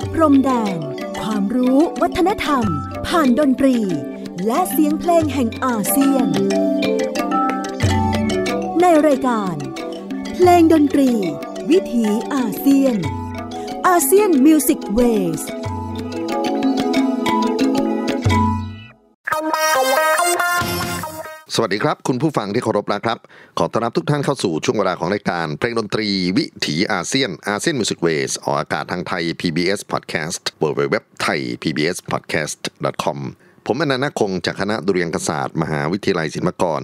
ดพรมแดนความรู้วัฒนธรรม ผ่านดนตรี และเสียงเพลงแห่งอาเซียน ในรายการ เพลงดนตรี วิถีอาเซียนอาเซียนมิวสิกเวสสวัสดีครับ คุณผู้ฟังที่เคารพนะครับ ขอต้อนรับทุกท่านเข้าสู่ช่วงเวลาของรายการเพลงดนตรี วิถีอาเซียนอาเซียนมิวสิกเวสออกอากาศทางไทย PBS Podcast w w w t h a i PBS Podcast com ผมอนันต์คงจากคณะดุเรียงศาสตร์ มหาวิทยาลัยศิลปากร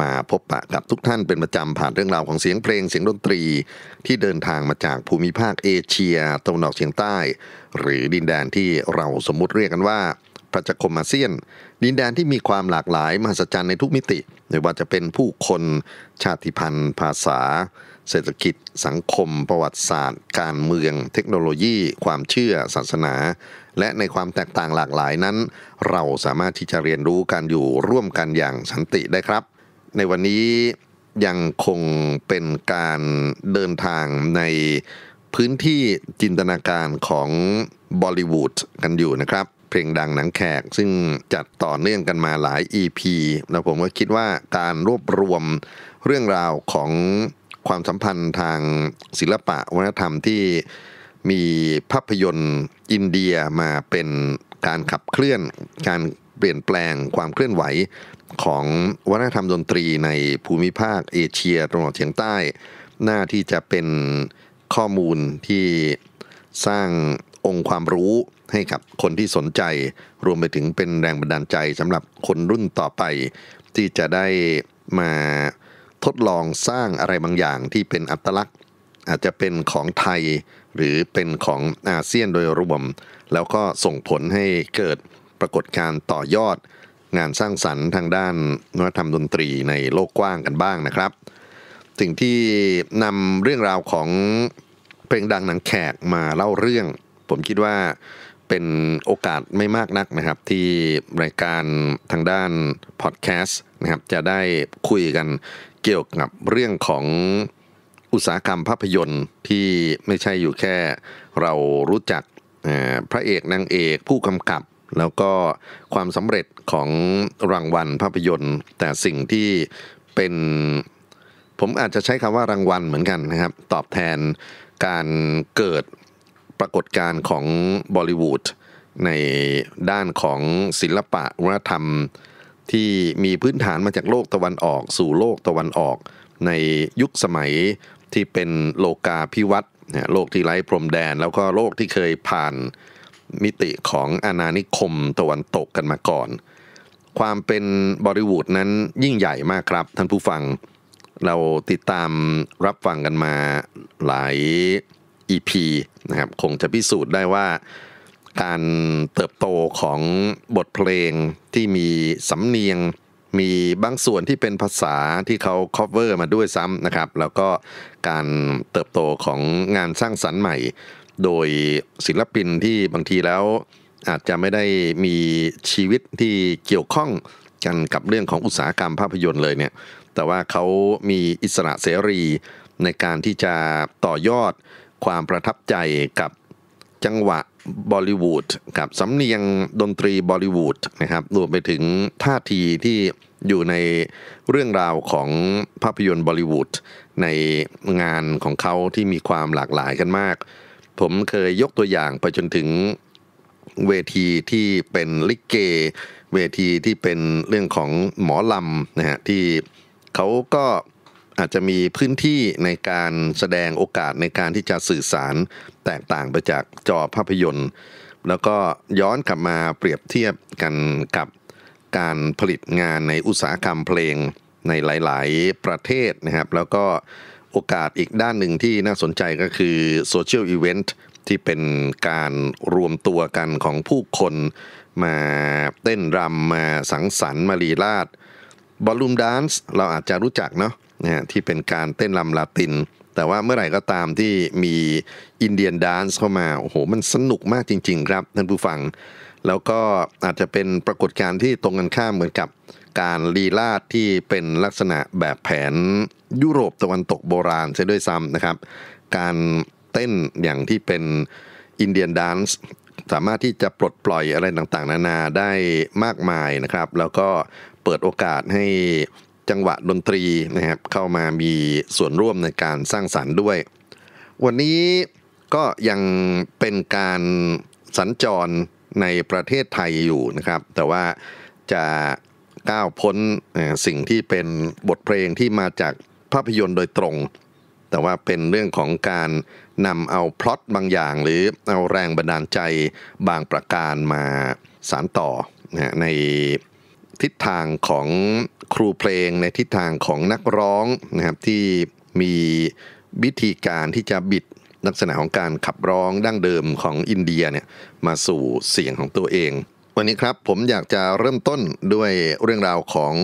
มาพบปะกับทุกท่านเป็นประจำผ่านเรื่องราวของเสียงเพลงเสียงดนตรี ที่เดินทางมาจากภูมิภาคเอเชียตะวันออกเฉียงใต้ หรือดินแดนที่เราสมมุติเรียกกันว่าประชาคมอาเซียน ดินแดนที่มีความหลากหลายมหัศจรรย์ในทุกมิติไม่ว่าจะเป็นผู้คนชาติพันธุ์ภาษา เศรษฐกิจ สังคมประวัติศาสตร์ การเมืองเทคโนโลยี ความเชื่อศาสนา และในความแตกต่างหลากหลายนั้น เราสามารถที่จะเรียนรู้การอยู่ร่วมกันอย่างสันติได้ครับ ในวันนี้ยังคงเป็นการเดินทางในพื้นที่จินตนาการของบอลิวูดกันอยู่นะครับเพลงดังหนังแขกซึ่งจัดต่อเนื่องกันมาหลาย EP แล้วผมก็คิดว่าการรวบรวมเรื่องราวของความสัมพันธ์ทางศิลปะวัฒนธรรมที่มีภาพยนตร์อินเดียมาเป็นการขับเคลื่อน การเปลี่ยนแปลงความเคลื่อนไหวของวัฒนธรรมดนตรีในภูมิภาคเอเชียตะวันออกเฉียงใต้ หน้าที่จะเป็นข้อมูลที่สร้างองค์ความรู้ให้กับคนที่สนใจรวมไปถึงเป็นแรงบันดาลใจสำหรับคนรุ่นต่อไป ที่จะได้มาทดลองสร้างอะไรบางอย่างที่เป็นอัตลักษณ์ อาจจะเป็นของไทยหรือเป็นของอาเซียนโดยรวม แล้วก็ส่งผลให้เกิดปรากฏการ์ต่อยอดงานสร้างสรรค์ทางด้านวันธรรมดนตรีในโลกกว้างกันบ้างนะครับสิ่งที่นำเรื่องราวของ เพลงดังหนังแขกมาเล่าเรื่อง ผมคิดว่าเป็นโอกาสไม่มากนักนะครับที่รายการทางด้านพอดแคสต์นะครับจะได้คุยกันเกี่ยวกับเรื่องของอุตสาหกรรมภาพยนตร์ที่ไม่ใช่อยู่แค่เรารู้จักพระเอกนางเอกผู้กำกับ แล้วก็ความสำเร็จของรางวัลภาพยนตร์ แต่สิ่งที่เป็นผมอาจจะใช้คำว่ารางวัลเหมือนกันนะครับ ตอบแทนการเกิดปรากฏการณ์ของบอลิวูดในด้านของศิลปะวัฒนธรรม ที่มีพื้นฐานมาจากโลกตะวันออก สู่โลกตะวันออก ในยุคสมัยที่เป็นโลกาพิวัตโลกที่ไร้พรมแดน แล้วก็โลกที่เคยผ่าน มิติของอาณานิคมตะวันตกกันมาก่อน ความเป็นบอลิวูดนั้นยิ่งใหญ่มากครับ ท่านผู้ฟังเราติดตามรับฟังกันมาหลาย EP นะครับคงจะพิสูจน์ได้ว่า การเติบโตของบทเพลงที่มีสำเนียง มีบางส่วนที่เป็นภาษาที่เขา cover มาด้วยซ้ำนะครับ แล้วก็การเติบโตของงานสร้างสรรค์ใหม่ โดยศิลปินที่บางทีแล้วอาจจะไม่ได้มีชีวิตที่เกี่ยวข้องกันกับเรื่องของอุตสาหกรรมภาพยนตร์เลยเนี่ยแต่ว่าเขามีอิสระเสรีในการที่จะต่อยอดความประทับใจกับจังหวะบอลิวูดกับสำเนียงดนตรีบอลิวูดนะครับรวมไปถึงท่าทีที่อยู่ในเรื่องราวของภาพยนตร์บอลิวูดในงานของเขาที่มีความหลากหลายกันมาก ผมเคยยกตัวอย่าง ไปจนถึงเวทีที่เป็นลิเกเวทีที่เป็นเรื่องของหมอลำนะฮะที่เขาก็อาจจะมีพื้นที่ในการแสดงโอกาสในการที่จะสื่อสารแตกต่างไปจากจอภาพยนตร์ แล้วก็ย้อนกลับมาเปรียบเทียบกันกับการผลิตงานในอุตสาหกรรมเพลงในหลายๆ ประเทศนะครับ แล้วก็โอกาสอีกด้านหนึ่งที่น่าสนใจก็คือโซเชียลอีเวนต์ที่เป็นการรวมตัวกันของผู้คนมาเต้นรำมาสังสรรค์มารีลาดบอลลูมดานซ์เราอาจจะรู้จักเนาะนะที่เป็นการเต้นลำลาติน แต่ว่าเมื่อไหร่ก็ตามที่มีอินเดียนดานซ์เข้ามาโอ้โห มันสนุกมากจริงๆครับ ท่านผู้ฟัง แล้วก็อาจจะเป็นปรากฏการณ์ที่ตรงกันข้ามเหมือนกับการลีลาดที่เป็นลักษณะแบบแผนยุโรปตะวันตกโบราณใช่ด้วยซ้ำนะครับ การเต้นอย่างที่เป็นอินเดียนดานซ์สามารถที่จะปลดปล่อยอะไรต่างๆ นานาได้มากมายนะครับ แล้วก็เปิดโอกาสให้จังหวะดนตรีนะครับเข้ามามีส่วนร่วมในการสร้างสารรค์ด้วย วันนี้ก็ยังเป็นการสัญจรในประเทศไทยอยู่นะครับ แต่ว่าจะก้าวพ้นสิ่งที่เป็นบทเพลงที่มาจากภาพยนตร์โดยตรง แต่ว่าเป็นเรื่องของการนำเอาพล็อตบางอย่าง หรือเอาแรงบันดาลใจบางประการมาสารต่อในทิศทางของครูเพลง ในทิศทางของนักร้องนะครับที่มีวิธีการที่จะบิดลักษณะของการขับร้องดั้งเดิมของอินเดียเนี่ยมาสู่เสียงของตัวเอง วันนี้ครับผมอยากจะเริ่มต้นด้วยเรื่องราวของ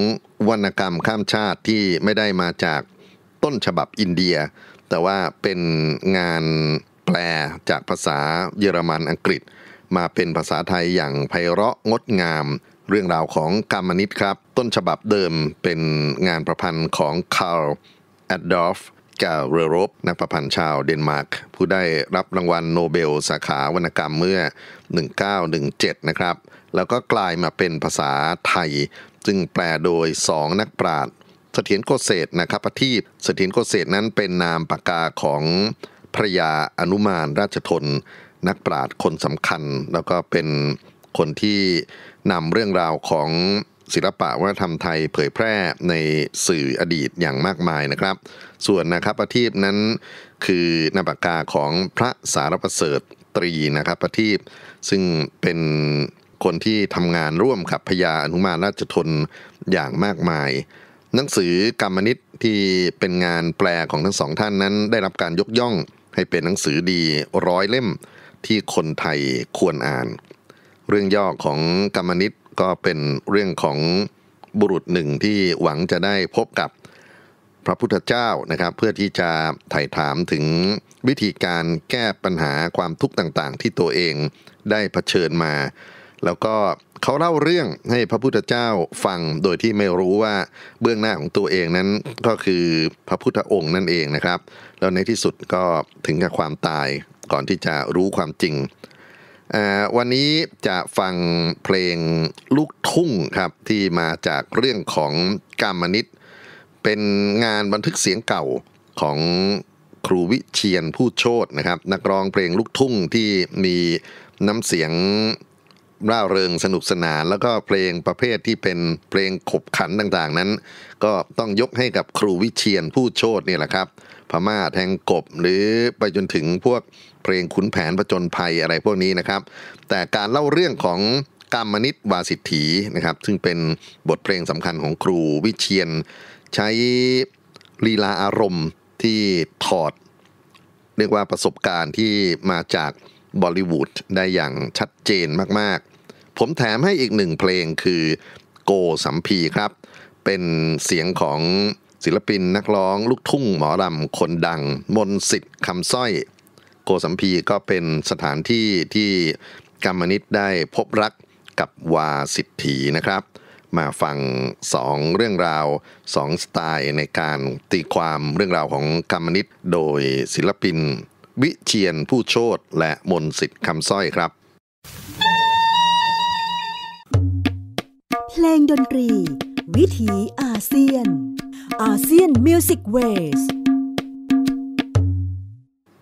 วรรณกรรมข้ามชาติที่ไม่ได้มาจากต้นฉบับอินเดีย แต่ว่าเป็นงานแปลจากภาษาเยอรมันอังกฤษ มาเป็นภาษาไทยอย่าง ไพเราะงดงามเรื่องราวของกามนิตครับ ต้นฉบับเดิมเป็นงานประพันธ์ของคาร์ลแอดดอฟกาเรโรบนักประพันธ์ชาวเดนมาร์กผู้ได้รับรางวัลโนเบลสาขาวรรณกรรมเมื่อ 1917 นะครับ แล้วก็กลายมาเป็นภาษาไทย จึงแปลโดย 2 นักปราชญ์เสถียนโกเศสนะครับประทีปเสถียนโกเศสนั้นเป็นนามปากกาของพระยาอนุมานราชทนนักปราชญ์คนสำคัญ แล้วก็เป็นคนที่นำเรื่องราวของศิลปะวัฒนธรรมไทยเผยแพร่ในสื่ออดีตอย่างมากมายนะครับ ส่วนนะครับระทีปนั้นคือนาปากกาของพระสารประเสริฐตรีนะครับระทีปซึ่งเป็นคนที่ทำงานร่วมกับพญาอนุมานราชทนอย่างมากมาย หนังสือกรรมนิตที่เป็นงานแปลของทั้งสองท่านนั้นได้รับการยกย่องให้เป็นหนังสือดีร้อยเล่มที่คนไทยควรอ่านเรื่องย่อของกรรมนิตก็เป็นเรื่องของบุรุษหนึ่งที่หวังจะได้พบกับ พระพุทธเจ้านะครับ เพื่อที่จะไถ่ถามถึงวิธีการแก้ปัญหาความทุกข์ต่างๆ ที่ตัวเองได้เผชิญมา แล้วก็เขาเล่าเรื่องให้พระพุทธเจ้าฟังโดยที่ไม่รู้ว่าเบื้องหน้าของตัวเองนั้นก็คือพระพุทธองค์นั่นเองนะครับแล้วในที่สุดก็ถึงกับความตายก่อนที่จะรู้ความจริงวันนี้จะฟังเพลงลูกทุ่งครับที่มาจากเรื่องของกามนิตเป็นงานบันทึกเสียงเก่าของครูวิเชียนผู้โชตนะครับ นักร้องเพลงลูกทุ่งที่มีน้ำเสียงร่าเริงสนุกสนาน แล้วก็เพลงประเภทที่เป็นเพลงขบขันต่างๆนั้น ก็ต้องยกให้กับครูวิเชียนผู้โชตนี่แหละครับพม่าแทงกบหรือไปจนถึงพวกเพลงขุนแผน ประจนภัย อะไรพวกนี้นะครับ แต่การเล่าเรื่องของกรมนิตวาสิทธีนะครับ ซึ่งเป็นบทเพลงสำคัญของครูวิเชียน ใช้ลีลาอารมณ์ที่ถอด เรียกว่าประสบการณ์ที่มาจากบอลิวูดได้อย่างชัดเจนมาก ๆ ผมแถมให้อีกหนึ่งเพลงคือโกสัมพีครับ เป็นเสียงของศิลปินนักร้องลูกทุ่งหมอรำคนดังมนสิทธิ์คำสร้อย โกสัมพี ก็เป็นสถานที่ที่กรรมนิตได้พบรักกับวาสิทธีนะครับ มาฟังสองเรื่องราวสองสไตล์ในการตีความเรื่องราวของกรรมนิตโดยศิลปิน วิเชียนผู้โชตและมนสิทธิ์คำสร้อยครับ เพลงดนตรีวิถีอาเซียนอาเซียนมิวสิกเวส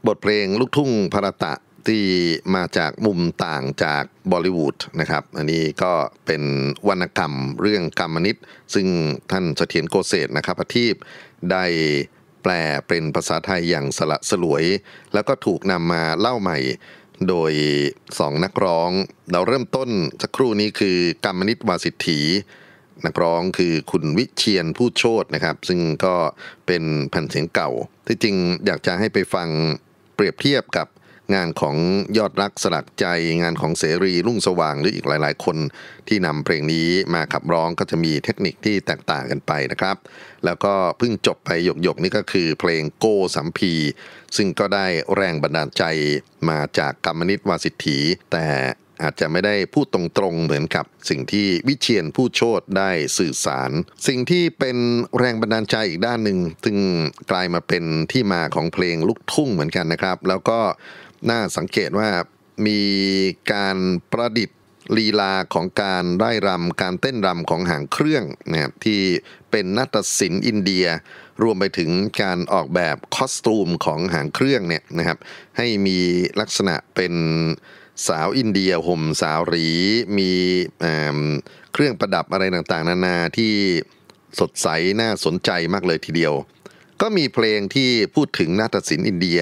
บทเพลงลูกทุ่งพรตะที่มาจากมุมต่างจากบอลิวูดนะครับอันนี้ก็เป็นวรรณกรรมเรื่องกรรมนิตซึ่งท่านเสถียรโกเศสนะครับ อาทีพได้แปลเป็นภาษาไทยอย่างสละสลวย แล้วก็ถูกนำมาเล่าใหม่ โดยสองนักร้องเราเริ่มต้นสักครู่นี้คือกรรมนิตวาสิทธีนักร้องคือคุณวิเชียนผู้โชตนะครับ ซึ่งก็เป็นพันเสียงเก่าที่จริงอยากจะให้ไปฟังเปรียบเทียบกับงานของยอดรักสลักใจงานของเสรีรุ่งสว่างหรืออีกหลายๆ คนที่นำเพลงนี้มาขับร้องก็จะมีเทคนิคที่แตกต่างกันไปนะครับ แล้วก็เพิ่งจบไปหยกหยกนี่ก็คือเพลงโก้สัมพี ซึ่งก็ได้แรงบันดาลใจมาจากกรรมนิตวาสิทธีแต่อาจจะไม่ได้พูดตรงๆเหมือนกับ สิ่งที่วิเชียนผู้โชดได้สื่อสาร สิ่งที่เป็นแรงบันดาลใจอีกด้านหนึ่งซึงกลายมาเป็นที่มาของเพลงลูกทุ่งเหมือนกันนะครับ แล้วก็น่าสังเกตว่ามีการประดิษฐ์ลีลาของการไร้รำ การเต้นรำของหางเครื่องนะครที่เป็นนัตศิลป์อินเดียรวมไปถึงการออกแบบคอสตูมของหางเครื่องเนี่ยนะครับให้มีลักษณะเป็นสาวอินเดียห่มสาวรีมีเครื่องประดับอะไรต่างๆ นานาที่สดใส น่าสนใจมากเลยทีเดียว ก็มีเพลงที่พูดถึงนาฏศิลป์อินเดีย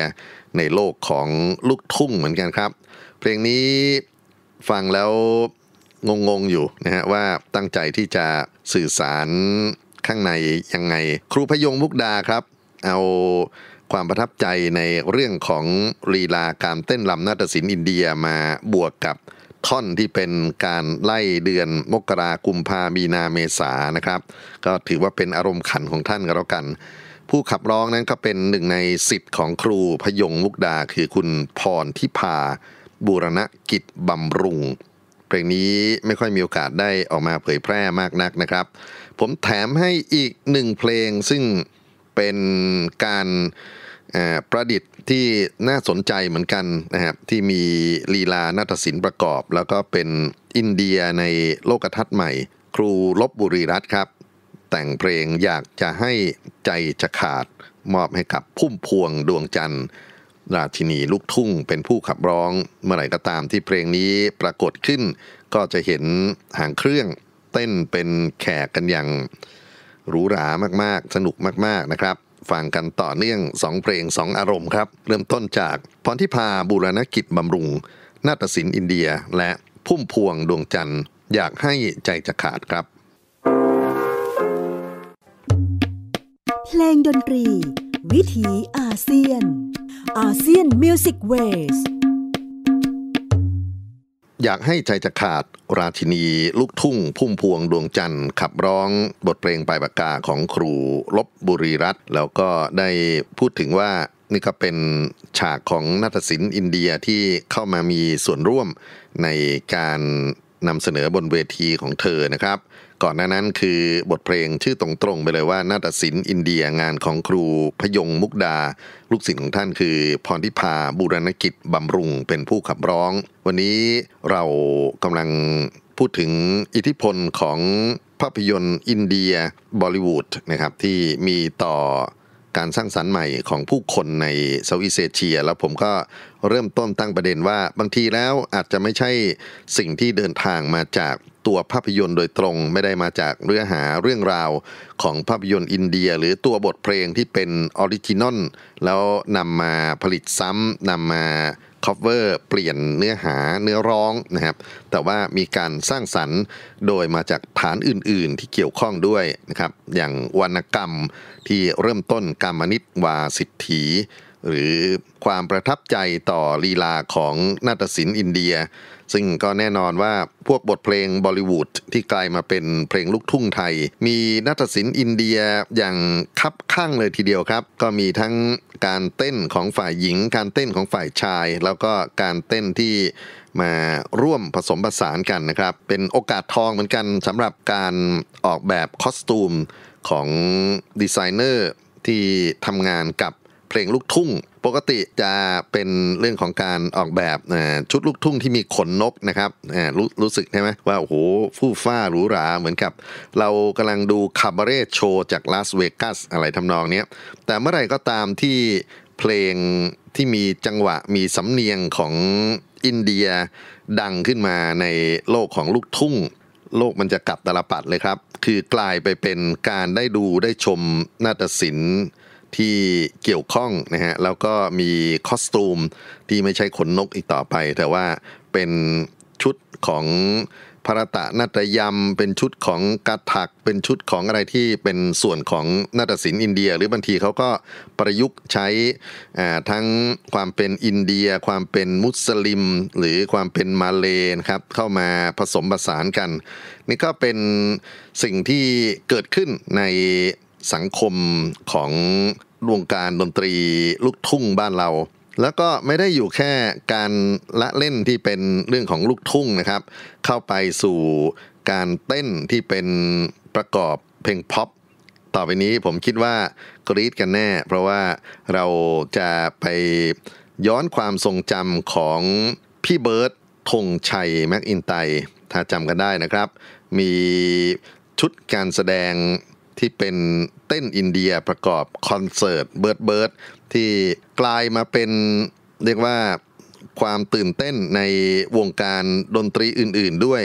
ในโลกของลูกทุ่งเหมือนกันครับ เพลงนี้ฟังแล้วงง ๆ อยู่นะฮะว่าตั้งใจที่จะสื่อสารข้างในยังไง ครูพยงมุกดาครับ เอาความประทับใจในเรื่องของลีลาการเต้นลำนาฏศิลป์อินเดียมาบวกกับท่อนที่เป็นการไล่เดือนมกราคุมพามีนาเมษานะครับ ก็ถือว่าเป็นอารมณ์ขันของท่านก็แล้วกัน ผู้ขับร้องนั้นก็เป็นหนึ่งในสิทธิ์ของครู พยงมุกดา คือคุณพรทิพาบูรณกิจบำรุง เพลงนี้ไม่ค่อยมีโอกาสได้ออกมาเผยแพร่มากนักนะครับ ผมแถมให้อีกหนึ่งเพลงซึ่งเป็นการประดิษฐ์ที่น่าสนใจเหมือนกันนะครับที่มีลีลานาฏศิลป์ประกอบ แล้วก็เป็นอินเดียในโลกทัศน์ใหม่ ครูลบบุรีรัตน์ครับ แต่งเพลงอยากจะให้ใจจะขาดมอบให้กับพุ่มพวงดวงจันทร์ ราชินีลูกทุ่งเป็นผู้ขับร้องเมื่อไหร่ก็ตามที่เพลงนี้ปรากฏขึ้น ก็จะเห็นหางเครื่องเต้นเป็นแขกกันอย่างหรูหรามาก ๆ สนุกมาก ๆ นะครับ ฟังกันต่อเนื่อง 2 เพลง2อารมณ์ครับ เริ่มต้นจาก พรทิพาบุรณกิจบำรุงนาฏศิลป์อินเดียและพุ่มพวงดวงจันทร์อยากให้ใจจะขาดครับ เพลงดนตรี วิถีอาเซียนอาเซียนมิวสิกเวส์อยากให้ใจจะขาดราชินีลูกทุ่งพุ่มพวงดวงจันทร์ขับร้องบทเพลงปลายปากกาของครูลบบุรีรัตน์แล้วก็ได้พูดถึงว่านี่ก็เป็นฉากของนาฏศิลป์อินเดียที่เข้ามามีส่วนร่วมในการนำเสนอบนเวทีของเธอนะครับก่อนหน้านั้นคือบทเพลงชื่อตรงๆไปเลยว่า นาฏศิลป์อินเดียงานของครูพยงมุกดา ลูกศิษย์ของท่านคือ พรทิพาบุรณกิจบำรุงเป็นผู้ขับร้อง วันนี้เรากำลังพูดถึงอิทธิพลของภาพยนตร์อินเดียบอลิวูดนะครับ ที่มีต่อการสร้างสรรค์ใหม่ของผู้คนในเซาท์อีสเอเชีย แล้วผมก็เริ่มต้นตั้งประเด็นว่าบางทีแล้วอาจจะไม่ใช่สิ่งที่เดินทางมาจากตัวภาพยนตร์โดยตรง ไม่ได้มาจากเรื่องหาเรื่องราวของภาพยนตร์อินเดีย หรือตัวบทเพลงที่เป็นออริจินอลแล้วนำมาผลิตซ้ำนำมา cover เปลี่ยนเนื้อหาเนื้อร้องนะครับ แต่ว่ามีการสร้างสรรค์โดยมาจากฐานอื่นๆที่เกี่ยวข้องด้วยนะครับ อย่างวรรณกรรมที่เริ่มต้นกรรมนิตวาสิทธีหรือความประทับใจต่อลีลาของนาฏศิลป์อินเดีย ซึ่งก็แน่นอนว่าพวกบทเพลงบอลิวูดที่กลายมาเป็นเพลงลูกทุ่งไทย มีนาฏศิลป์อินเดียอย่างคับข้างเลยทีเดียวครับ ก็มีทั้งการเต้นของฝ่ายหญิง การเต้นของฝ่ายชาย แล้วก็การเต้นที่มาร่วมผสมผสานกันนะครับเป็นโอกาสทองเหมือนกันสำหรับการออกแบบคอสตูมของดีไซเนอร์ที่ทำงานกับเพลงลูกทุ่ง ปกติจะเป็นเรื่องของการออกแบบชุดลูกทุ่งที่มีขนนกนะครับรรู้สึกใช่ไหมว่าโอ้โหฟู่ฟ้าหรูหราเหมือนกับ เรากำลังดูคาบาเร่โชว์จากลาสเวกัสอะไรทำนองนี้แต่เมื่อไรก็ตามที่เพลงที่มีจังหวะมีสำเนียงของอินเดียดังขึ้นมาในโลกของลูกทุ่ง โลกมันจะกลับตลปัดเลยครับ คือกลายไปเป็นการได้ดูได้ชมนาฏศิลป์ที่เกี่ยวข้องนะฮะแล้วก็มีคอสตูมที่ไม่ใช่ขนนกอีกต่อไป แต่ว่าเป็นชุดของพระตะนาตยมเป็นชุดของกาถัก เป็นชุดของอะไรที่เป็นส่วนของนาฏศิลป์อินเดีย หรือบางทีเขาก็ประยุกต์ใช้ทั้งความเป็นอินเดีย ความเป็นมุสลิมหรือความเป็นมาเลนครับเข้ามาผสมผสานกัน นี่ก็เป็นสิ่งที่เกิดขึ้นในสังคมของวงการดนตรีลูกทุ่งบ้านเรา แล้วก็ไม่ได้อยู่แค่การละเล่นที่เป็นเรื่องของลูกทุ่งนะครับ เข้าไปสู่การเต้นที่เป็นประกอบเพลงพ็อปต่อไปนี้ผมคิดว่ากรีดกันแน่ เพราะว่าเราจะไป ย้อนความทรงจำของพี่เบิร์ดธงชัยแม็กอินไตถ้าจำกันได้นะครับ มีชุดการแสดงที่เป็นเต้นอินเดียประกอบคอนเสิร์ตเบิร์ดเบิร์ดที่กลายมาเป็นเรียกว่าความตื่นเต้นในวงการดนตรีอื่นๆด้วย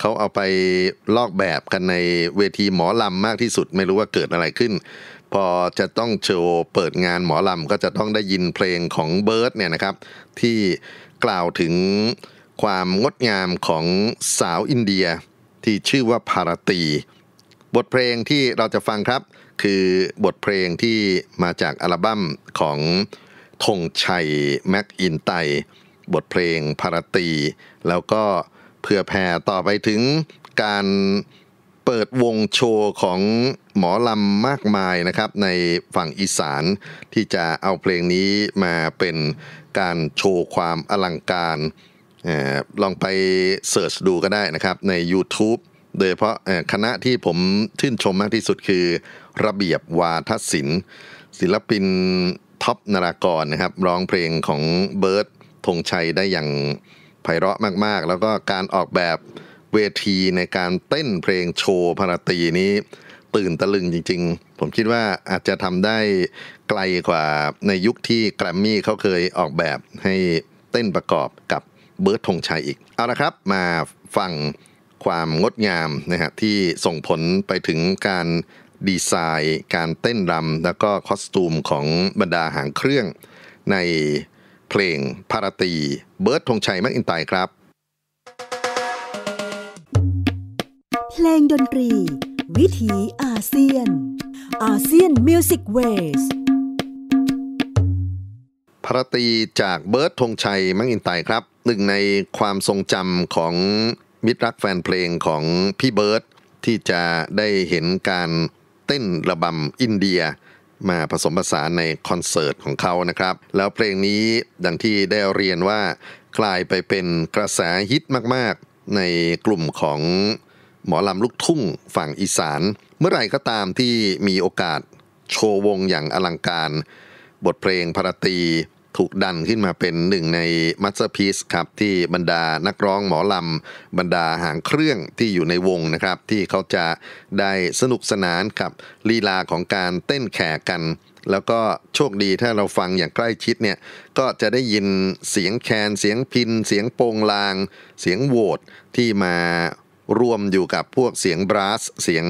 เขาเอาไปลอกแบบกันในเวทีหมอลำมากที่สุดไม่รู้ว่าเกิดอะไรขึ้น พอจะต้องโชว์เปิดงานหมอลำก็จะต้องได้ยินเพลงของเบิร์ดเนี่ยนะครับที่กล่าวถึงความงดงามของสาวอินเดีย ที่ชื่อว่าภารตีบทเพลงที่เราจะฟังครับคือบทเพลงที่มาจากอัลบั้มของธงชัย แม็กอินไตบทเพลงพารตีแล้วก็เพื่อแผ่ต่อไปถึงการเปิดวงโชว์ของหมอลำมากมายนะครับ ในฝั่งอีสานที่จะเอาเพลงนี้มาเป็นการโชว์ความอลังการลองไปเสิร์ชดูก็ได้นะครับใน YouTube โดยเฉพาะคณะที่ผมชื่นชมมากที่สุดคือ ระเบียบวาทศิลป์ศิลปินท็อปนารากรนะครับ ร้องเพลงของเบิร์ตธงชัยได้อย่างไพเราะมากๆ แล้วก็การออกแบบเวทีในการเต้นเพลงโชว์พราตีนี้ ตื่นตะลึงจริงๆ ผมคิดว่าอาจจะทำได้ไกลกว่าในยุคที่แกรมมี่เขาเคยออกแบบให้เต้นประกอบกับเบิร์ตธงชัยอีก เอาละครับมาฟังความงดงามนะฮะที่ส่งผลไปถึงการดีไซน์ การเต้นรำแล้วก็คอสตูมของบรรดาหางเครื่อง ในเพลงพารตี เบิร์ดธงชัย มักอินไตครับเพลงดนตรี วิถีอาเซียนอาเซียนมิวสิกเวสพรตีจากเบิร์ดธงชัย มังอินไตครับ หนึ่งในความทรงจำของมิตรรักแฟนเพลงของพี่เบิร์ตที่จะได้เห็นการเต้นระบำอินเดียมาผสมผสานในคอนเสิร์ต ของเขานะครับ แล้วเพลงนี้ดังที่ได้เรียนว่ากลายไปเป็นกระแสฮิตมากๆ ในกลุ่มของหมอลำลูกทุ่งฝั่งอีสาน เมื่อไหร่ก็ตามที่มีโอกาสโชว์วงอย่างอลังการบทเพลงพรตีถูกดันขึ้นมาเป็นหนึ่งในมัตสพีซครับ ที่บรรดานักร้องหมอลำบรรดาหางเครื่องที่อยู่ในวงนะครับ ที่เขาจะได้สนุกสนานกับลีลาของการเต้นแข่กัน แล้วก็โชคดีถ้าเราฟังอย่างใกล้ชิดเนี่ยก็จะได้ยินเสียงแคน เสียงพินเสียงโปงลาง เสียงโวดที่มารวมอยู่กับพวกเสียงบราสเสียง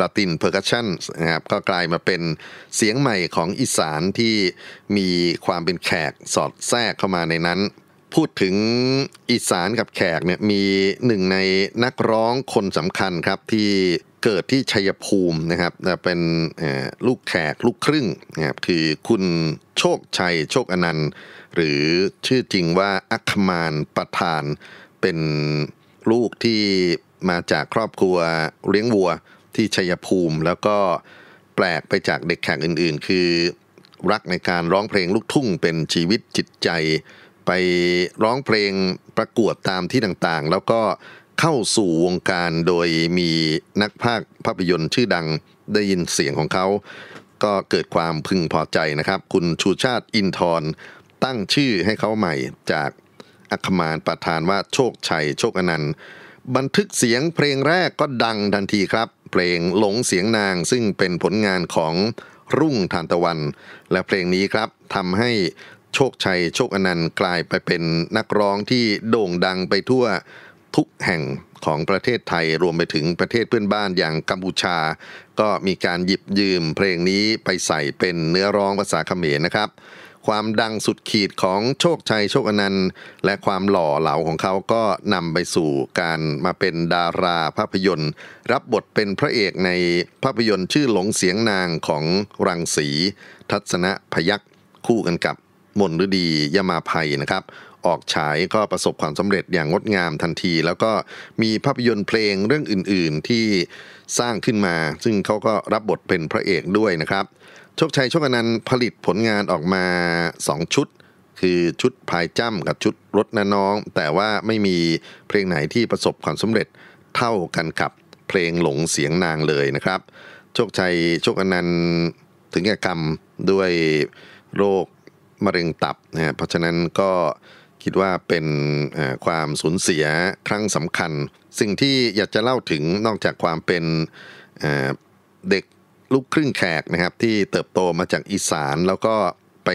ละตินเพอร์คัชชันนะครับก็กลายมาเป็นเสียงใหม่ของอีสานที่มีความเป็นแขกสอดแทรกเข้ามาในนั้น พูดถึงอีสานกับแขกเนี่ยมีหนึ่งในนักร้องคนสำคัญครับที่เกิดที่ชัยภูมินะครับ เป็นลูกแขกลูกครึ่งนะครับคือคุณโชคชัยโชคอนันต์ หรือชื่อจริงว่าอัคมานประธานเป็นลูกที่มาจากครอบครัวเลี้ยงวัวที่ชัยภูมิ แล้วก็แปลกไปจากเด็กแขกอื่นๆ คือ รักในการร้องเพลงลูกทุ่งเป็นชีวิตจิตใจ ไปร้องเพลงประกวดตามที่ต่างๆ แล้วก็เข้าสู่วงการโดยมีนักภาคภาพยนตร์ชื่อดังได้ยินเสียงของเขาก็เกิดความพึงพอใจนะครับ คุณชูชาติอินทร์ตั้งชื่อให้เขาใหม่ จากอัคมานประธานว่าโชคชัย โชคอนันต์บันทึกเสียงเพลงแรกก็ดังทันทีครับ เพลงหลงเสียงนางซึ่งเป็นผลงานของรุ่งทานตะวัน และเพลงนี้ครับทำให้โชคชัยโชคอนันต์กลายไปเป็นนักร้องที่โด่งดังไปทั่วทุกแห่งของประเทศไทยรวมไปถึงประเทศเพื่อนบ้านอย่างกัมพูชา ก็มีการหยิบยืม เพลงนี้ไปใส่เป็นเนื้อร้องภาษาเขมรนะครับความดังสุดขีดของโชคชัยโชคอนันต์ และความหล่อเหลาของเขาก็นำไปสู่การมาเป็นดาราภาพยนตร์ รับบทเป็นพระเอกในภาพยนตร์ชื่อหลงเสียงนางของรังสี ทัศนะพยักคู่กันกับมนฤดี ยมาภัยนะครับ ออกฉายก็ประสบความสำเร็จอย่างงดงามทันที แล้วก็มีภาพยนตร์เพลงเรื่องอื่นๆที่สร้างขึ้นมา ซึ่งเขาก็รับบทเป็นพระเอกด้วยนะครับโชคชัยโชคอนันต์ผลิตผลงานออกมา 2 ชุด คือชุดพายจ้ำกับชุดรถนาน้อง แต่ว่าไม่มีเพลงไหนที่ประสบความสำเร็จเท่ากันกับเพลงหลงเสียงนางเลยนะครับ โชคชัยโชคอนันต์ถึงแก่กรรมด้วยโรคมะเร็งตับนะเพราะฉะนั้นก็คิดว่าเป็นความสูญเสียครั้งสำคัญสิ่งที่อยากจะเล่าถึงนอกจากความเป็นเด็กลูกครึ่งแขกนะครับที่เติบโตมาจากอีสาน แล้วก็ไป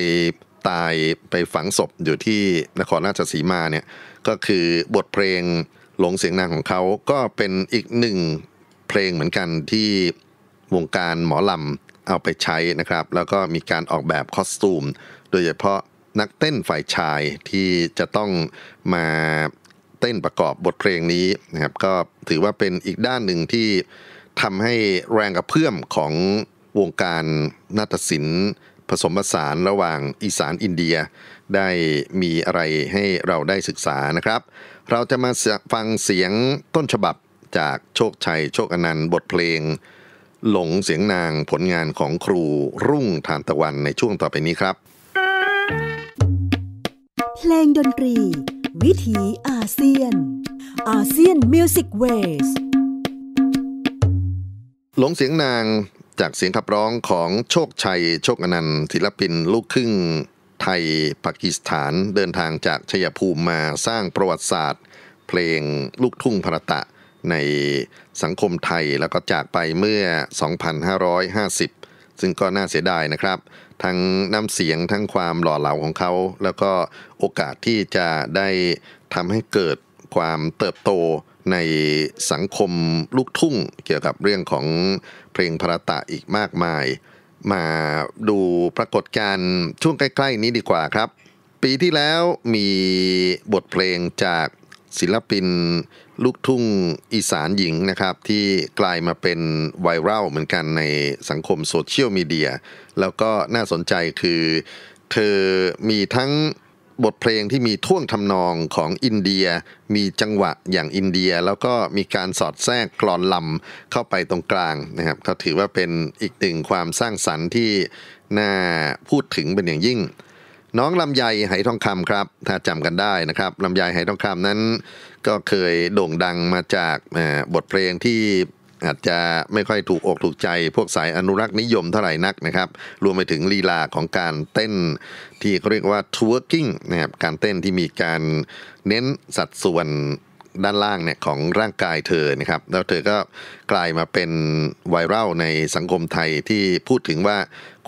ตายไปฝังศพอยู่ที่นครราชสีมาเนี่ยก็คือบทเพลงหลงเสียงนางของเขา ก็เป็นอีกหนึ่งเพลงเหมือนกันที่วงการหมอลำเอาไปใช้นะครับ แล้วก็มีการออกแบบคอสตูม โดยเฉพาะนักเต้นฝ่ายชายที่จะต้องมาเต้นประกอบบทเพลงนี้นะครับ ก็ถือว่าเป็นอีกด้านหนึ่งที่ทำให้แรงกระเพื่อมของวงการนาฏศิลป์ ผสมผสานระหว่างอีสานอินเดีย ได้มีอะไรให้เราได้ศึกษานะครับ เราจะมาฟังเสียงต้นฉบับจากโชคชัย โชคอนันต์บทเพลง หลงเสียงนางผลงานของครูรุ่งทานตะวันในช่วงต่อไปนี้ครับ เพลงดนตรี วิถีอาเซียนอาเซียนมิวสิกเวสหลงเสียงนางจากเสียงขับร้องของโชคชัย โชคอนันต์ศิลปินลูกครึ่งไทย ปากีสถานเดินทางจากชัยภูมิมาสร้างประวัติศาสตร์เพลงลูกทุ่งพรตะในสังคมไทยแล้วก็จากไปเมื่อ 2550 ซึ่งก็น่าเสียดายนะครับ ทั้งน้ำเสียงทั้งความหล่อเหลาของเขา แล้วก็โอกาสที่จะได้ทำให้เกิดความเติบโตในสังคมลูกทุ่งเกี่ยวกับเรื่องของเพลงพระตะอีกมากมาย มาดูปรากฏการณ์ช่วงใกล้ ๆ นี้ดีกว่าครับ ปีที่แล้วมีบทเพลงจากศิลปินลูกทุ่งอีสานหญิงนะครับ ที่กลายมาเป็นไวรัลเหมือนกันในสังคมโซเชียลมีเดียแล้วก็น่าสนใจคือเธอมีทั้งบทเพลงที่มีท่วงทำนองของอินเดีย มีจังหวะอย่างอินเดีย แล้วก็มีการสอดแทรกกรอนลำเข้าไปตรงกลางนะครับก็ถือว่าเป็นอีกหนึ่งความสร้างสรรค์ที่น่าพูดถึงเป็นอย่างยิ่ง น้องลำไยไหทองคำครับ ถ้าจำกันได้นะครับลำไยไหทองคำนั้น ก็เคยโด่งดังมาจากบทเพลงที่อาจจะไม่ค่อยถูกอกถูกใจพวกสายอนุรักษ์นิยมเท่าไหร่นักนะครับ รวมไปถึงลีลาของการเต้นที่เขาเรียกว่า twerking นะครับการเต้นที่มีการเน้นสัดส่วนด้านล่างเนี่ยของร่างกายเธอนะครับ แล้วเธอก็กลายมาเป็นไวรัลในสังคมไทยที่พูดถึงว่า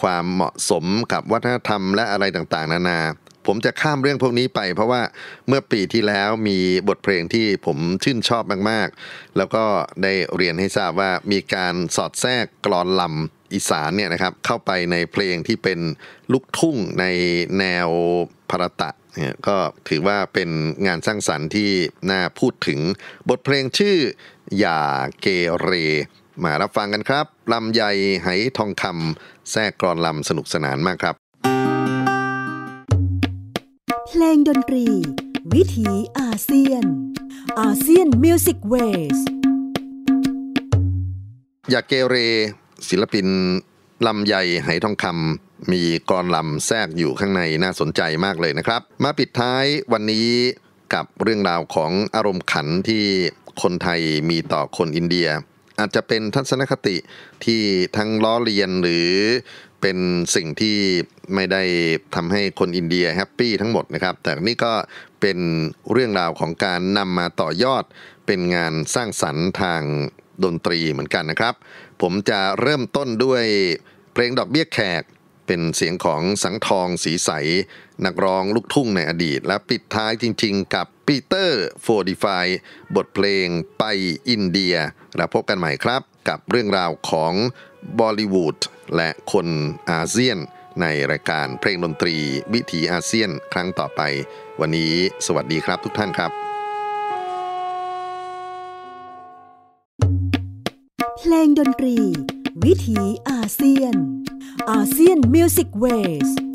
ความเหมาะสมกับวัฒนธรรมและอะไรต่างๆ นานาผมจะข้ามเรื่องพวกนี้ไปเพราะว่าเมื่อปีที่แล้วมีบทเพลงที่ผมชื่นชอบมากๆ แล้วก็ได้เรียนให้ทราบว่ามีการสอดแทรกกรอนลำอีสานเนี่ยนะครับเข้าไปในเพลงที่เป็นลูกทุ่งในแนวพรตะเนี่ยก็ถือว่าเป็นงานสร้างสรรค์ที่น่าพูดถึงบทเพลงชื่ออย่าเกเร มารับฟังกันครับลำใหญ่ไหทองคำแทรกกรอนลำสนุกสนานมากครับเพลงดนตรี วิถีอาเซียนอาเซียนมิวสิกเวสอยากเกเร ศิลปินลำใหญ่ไหทองคำมีกรลำแทรกอยู่ข้างในน่าสนใจมากเลยนะครับ มาปิดท้ายวันนี้กับเรื่องราวของอารมณ์ขันที่คนไทยมีต่อคนอินเดีย อาจจะเป็นทัศนคติที่ทั้งล้อเลียนหรือเป็นสิ่งที่ไม่ได้ทำให้คนอินเดียแฮปปี้ทั้งหมดนะครับ แต่นี่ก็เป็นเรื่องราวของการนำมาต่อยอด เป็นงานสร้างสรรค์ทางดนตรีเหมือนกันนะครับ ผมจะเริ่มต้นด้วยเพลงดอกเบี้ยแขก เป็นเสียงของสังทองสีใสนักร้องลูกทุ่งในอดีต และปิดท้ายจริงๆกับปีเตอร์โฟดีไฟบทเพลงไปอินเดีย แล้วพบกันใหม่ครับกับเรื่องราวของบอลิวูดและคนอาเซียน ในรายการเพลงดนตรีวิถีอาเซียนครั้งต่อไป วันนี้สวัสดีครับทุกท่านครับ เพลงดนตรี วิถีอาเซียนอาเซียนมิวสิกเวส์